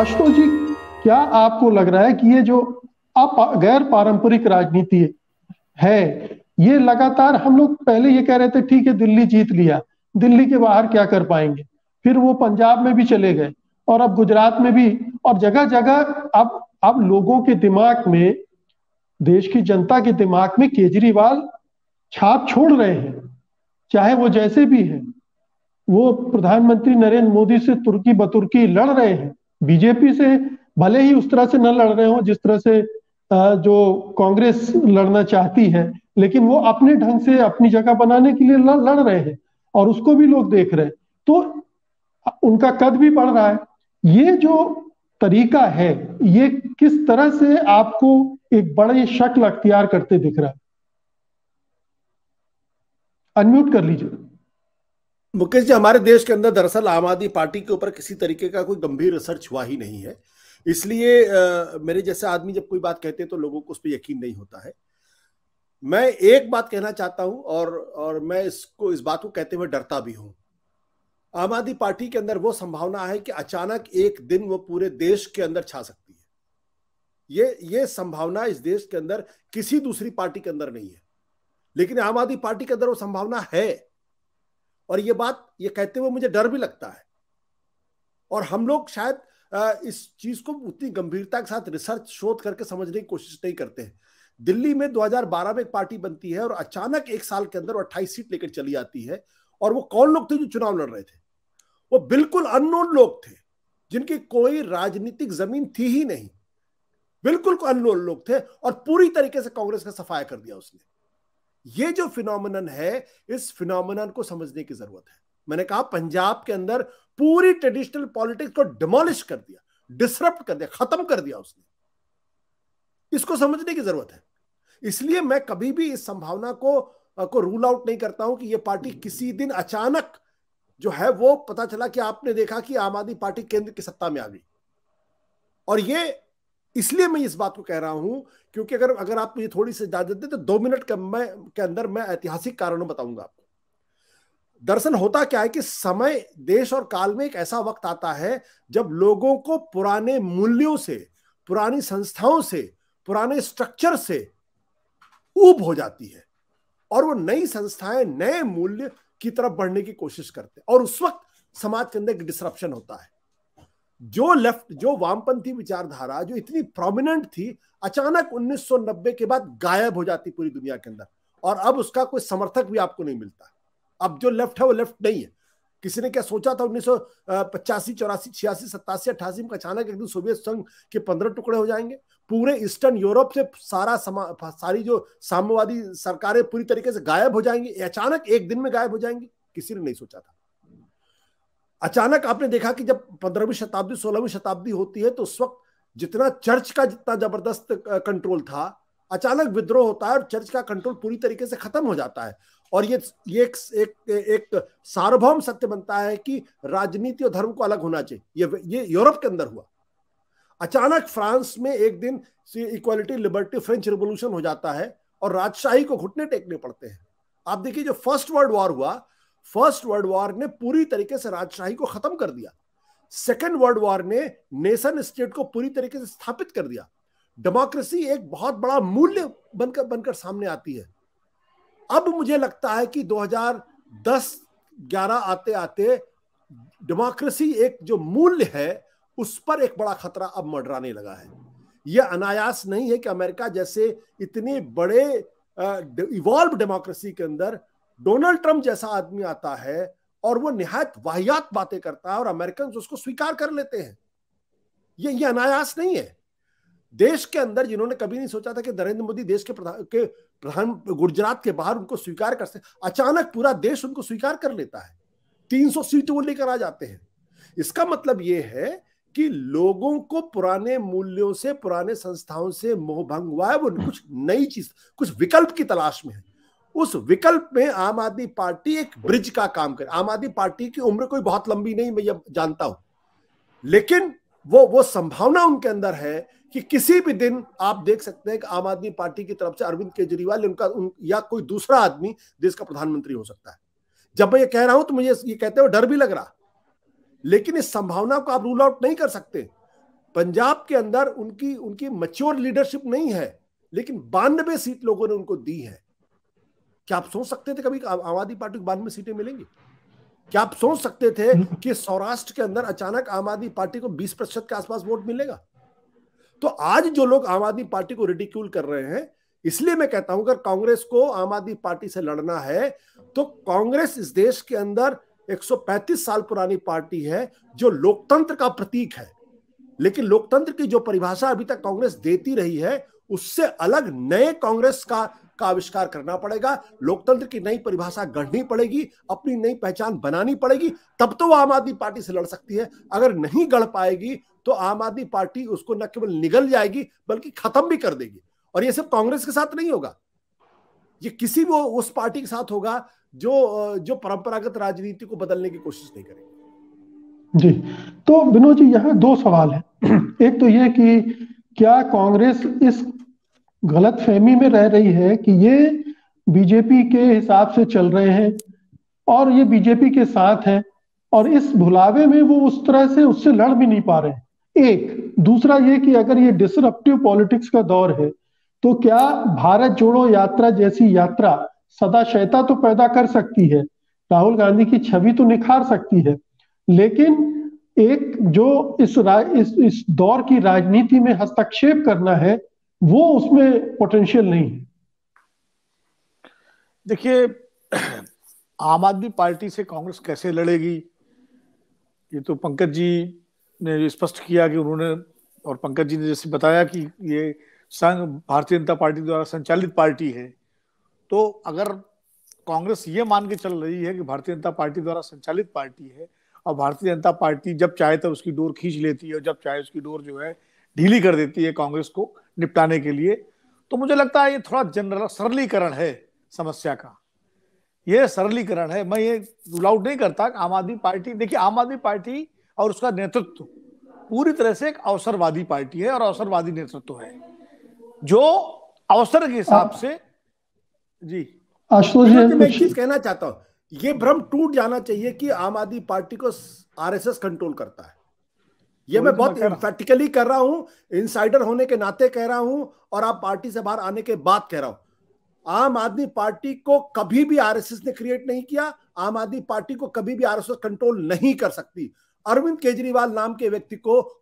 आशुतोष जी क्या आपको लग रहा है कि ये जो अप गैर पारंपरिक राजनीति है ये लगातार हम लोग पहले ये कह रहे थे ठीक है दिल्ली जीत लिया दिल्ली के बाहर क्या कर पाएंगे फिर वो पंजाब में भी चले गए और अब गुजरात में भी और जगह जगह अब अब लोगों के दिमाग में देश की जनता के दिमाग में केजरीवाल छाप छोड़ रहे हैं चाहे वो जैसे भी है वो प्रधानमंत्री नरेंद्र मोदी से तुर्की बतुर्की लड़ रहे हैं बीजेपी से भले ही उस तरह से न लड़ रहे हो जिस तरह से जो कांग्रेस लड़ना चाहती है लेकिन वो अपने ढंग से अपनी जगह बनाने के लिए लड़ रहे हैं और उसको भी लोग देख रहे हैं तो उनका कद भी बढ़ रहा है ये जो तरीका है ये किस तरह से आपको एक बड़े शक्ल अख्तियार करते दिख रहा है अनम्यूट कर लीजिए मुकेश जी हमारे देश के अंदर दरअसल आम आदमी पार्टी के ऊपर किसी तरीके का कोई गंभीर रिसर्च हुआ ही नहीं है इसलिए मेरे जैसे आदमी जब कोई बात कहते हैं तो लोगों को उस पर यकीन नहीं होता है मैं एक बात कहना चाहता हूं और और मैं इसको इस बात को कहते हुए डरता भी हूं आम आदमी पार्टी के अंदर वो संभावना है कि अचानक एक दिन वो पूरे देश के अंदर छा सकती है ये ये संभावना इस देश के अंदर किसी दूसरी पार्टी के अंदर नहीं है लेकिन आम आदमी पार्टी के अंदर वो संभावना है और ये बात ये कहते हुए मुझे डर भी लगता है और हम लोग शायद इस चीज को उतनी गंभीरता के साथ रिसर्च शोध करके समझने की कोशिश नहीं करते हैं दिल्ली में 2012 में एक पार्टी बनती है और अचानक एक साल के अंदर अट्ठाईस सीट लेकर चली आती है और वो कौन लोग थे जो चुनाव लड़ रहे थे वो बिल्कुल अननोन लोग थे जिनकी कोई राजनीतिक जमीन थी ही नहीं बिल्कुल अननोन लोग थे और पूरी तरीके से कांग्रेस का सफाया कर दिया उसने ये जो फिनोमिनन है इस फिनोमिनन को समझने की जरूरत है मैंने कहा पंजाब के अंदर पूरी ट्रेडिशनल पॉलिटिक्स को डिमोलिश कर दिया डिसरप्ट कर दिया खत्म कर दिया उसने इसको समझने की जरूरत है इसलिए मैं कभी भी इस संभावना को को रूल आउट नहीं करता हूं कि यह पार्टी किसी दिन अचानक जो है वो पता चला कि आपने देखा कि आम आदमी पार्टी केंद्र की सत्ता में आ गई और ये इसलिए मैं इस बात को कह रहा हूं क्योंकि अगर अगर आप मुझे थोड़ी सी इजाजत दें तो दो मिनट के मैं के अंदर मैं ऐतिहासिक कारणों बताऊंगा आपको दरअसल होता क्या है कि समय देश और काल में एक ऐसा वक्त आता है जब लोगों को पुराने मूल्यों से पुरानी संस्थाओं से पुराने स्ट्रक्चर से ऊब हो जाती है और वो नई संस्थाएं नए मूल्य की तरफ बढ़ने की कोशिश करते हैं और उस वक्त समाज के अंदर एक डिसरप्शन होता है जो लेफ्ट जो वामपंथी विचारधारा जो इतनी प्रोमिनेंट थी अचानक 1990 के बाद गायब हो जाती पूरी दुनिया के अंदर और अब उसका कोई समर्थक भी आपको नहीं मिलता अब जो लेफ्ट है वो लेफ्ट नहीं है किसी ने क्या सोचा था उन्नीस सौ पचासी चौरासी छियासी सत्तासी अट्ठासी में अचानक एक दिन सोवियत संघ के पंद्रह टुकड़े हो जाएंगे पूरे ईस्टर्न यूरोप से सारा समा सारी जो साम्यवादी सरकारें पूरी तरीके से गायब हो जाएंगी अचानक एक दिन में गायब हो जाएंगी किसी ने नहीं सोचा था अचानक आपने देखा कि जब पंद्रहवीं शताब्दी सोलहवीं शताब्दी होती है तो उस वक्त जितना चर्च का जितना जबरदस्त कंट्रोल था अचानक विद्रोह होता है और चर्च का कंट्रोल पूरी तरीके से खत्म हो जाता है और ये ये एक एक, एक सार्वभौम सत्य बनता है कि राजनीति और धर्म को अलग होना चाहिए ये ये यूरोप के अंदर हुआ अचानक फ्रांस में एक दिन इक्वालिटी लिबर्टी फ्रेंच रिवोल्यूशन हो जाता है और राजशाही को घुटने टेकने पड़ते हैं आप देखिए जो फर्स्ट वर्ल्ड वॉर हुआ फर्स्ट वर्ल्ड वॉर ने पूरी तरीके से राजशाही को खत्म कर दिया सेकेंड वर्ल्ड वॉर ने नेशन स्टेट को पूरी तरीके से स्थापित कर दिया डेमोक्रेसी एक बहुत बड़ा मूल्य बनकर बनकर सामने आती है अब मुझे लगता है कि 2010 11 आते आते डेमोक्रेसी एक जो मूल्य है उस पर एक बड़ा खतरा अब मडराने लगा है यह अनायास नहीं है कि अमेरिका जैसे इतने बड़े इवॉल्व डेमोक्रेसी के अंदर डोनाल्ड ट्रंप जैसा आदमी आता है और वो निहायत वाहियात बातें करता है और अमेरिकन उसको स्वीकार कर लेते हैं ये ये अनायास नहीं है देश के अंदर जिन्होंने कभी नहीं सोचा था कि नरेंद्र मोदी देश के प्रधान के प्रधान गुजरात के बाहर उनको स्वीकार करते अचानक पूरा देश उनको स्वीकार कर लेता है 300 सीट वो लेकर आ जाते हैं इसका मतलब ये है कि लोगों को पुराने मूल्यों से पुराने संस्थाओं से मोह भंग हुआ है वो कुछ नई चीज कुछ विकल्प की तलाश में है उस विकल्प में आम आदमी पार्टी एक ब्रिज का काम करे आम आदमी पार्टी की उम्र कोई बहुत लंबी नहीं मैं ये जानता हूं लेकिन वो वो संभावना उनके अंदर है कि किसी भी दिन आप देख सकते हैं कि आम आदमी पार्टी की तरफ से अरविंद केजरीवाल उनका उन, या कोई दूसरा आदमी देश का प्रधानमंत्री हो सकता है जब मैं ये कह रहा हूं तो मुझे ये कहते हुए डर भी लग रहा लेकिन इस संभावना को आप रूल आउट नहीं कर सकते पंजाब के अंदर उनकी उनकी मच्योर लीडरशिप नहीं है लेकिन बानबे सीट लोगों ने उनको दी है क्या आप सोच सकते थे कभी आम आदमी पार्टी को बाद में सीटें मिलेंगी क्या आप सोच सकते थे कि सौराष्ट्र के अंदर अचानक आम आदमी पार्टी को 20 प्रतिशत के आसपास वोट मिलेगा तो आज जो लोग आम आदमी पार्टी को रिडिक्यूल कर रहे हैं इसलिए मैं कहता हूं अगर कांग्रेस को आम आदमी पार्टी से लड़ना है तो कांग्रेस इस देश के अंदर 135 साल पुरानी पार्टी है जो लोकतंत्र का प्रतीक है लेकिन लोकतंत्र की जो परिभाषा अभी तक कांग्रेस देती रही है उससे अलग नए कांग्रेस का का आविष्कार करना पड़ेगा लोकतंत्र की नई परिभाषा गढ़नी पड़ेगी अपनी नई पहचान बनानी पड़ेगी तब तो वो आम आदमी पार्टी से लड़ सकती है अगर नहीं गढ़ पाएगी तो आम आदमी पार्टी उसको न केवल निगल जाएगी बल्कि खत्म भी कर देगी और यह सब कांग्रेस के साथ नहीं होगा ये किसी वो उस पार्टी के साथ होगा जो जो परंपरागत राजनीति को बदलने की कोशिश नहीं करेगी जी तो विनोद जी यहाँ दो सवाल है एक तो ये कि क्या कांग्रेस इस गलत फहमी में रह रही है कि ये बीजेपी के हिसाब से चल रहे हैं और ये बीजेपी के साथ हैं और इस भुलावे में वो उस तरह से उससे लड़ भी नहीं पा रहे एक दूसरा ये कि अगर ये डिसरप्टिव पॉलिटिक्स का दौर है तो क्या भारत जोड़ो यात्रा जैसी यात्रा सदाशयता तो पैदा कर सकती है राहुल गांधी की छवि तो निखार सकती है लेकिन एक जो इस, इस इस दौर की राजनीति में हस्तक्षेप करना है वो उसमें पोटेंशियल नहीं देखिए आम आदमी पार्टी से कांग्रेस कैसे लड़ेगी ये तो पंकज जी ने स्पष्ट किया कि उन्होंने और पंकज जी ने जैसे बताया कि ये संघ भारतीय जनता पार्टी द्वारा संचालित पार्टी है तो अगर कांग्रेस ये मान के चल रही है कि भारतीय जनता पार्टी द्वारा संचालित पार्टी है और भारतीय जनता पार्टी जब चाहे तब उसकी डोर खींच लेती है और जब चाहे उसकी डोर जो है ढीली कर देती है कांग्रेस को निपटाने के लिए तो मुझे लगता है ये थोड़ा जनरल सरलीकरण है समस्या का ये सरलीकरण है मैं ये रूल आउट नहीं करता आम आदमी पार्टी देखिए आम आदमी पार्टी और उसका नेतृत्व पूरी तरह से एक अवसरवादी पार्टी है और अवसरवादी नेतृत्व है जो अवसर के हिसाब से जी आशुतोष अच्छा, मैं कहना चाहता हूँ ये भ्रम टूट जाना चाहिए कि आम आदमी पार्टी को आरएसएस कंट्रोल करता है ये मैं तो बहुत इम्फेक्टिकली कर रहा हूँ इनसाइडर होने के नाते कह रहा हूँ और आप पार्टी से बाहर आने के बाद कह रहा हूँ आम आदमी पार्टी को कभी भी आरएसएस ने क्रिएट नहीं किया आम आदमी पार्टी को कभी भी आरएसएस कंट्रोल नहीं कर सकती अरविंद केजरीवाल नाम के व्यक्ति को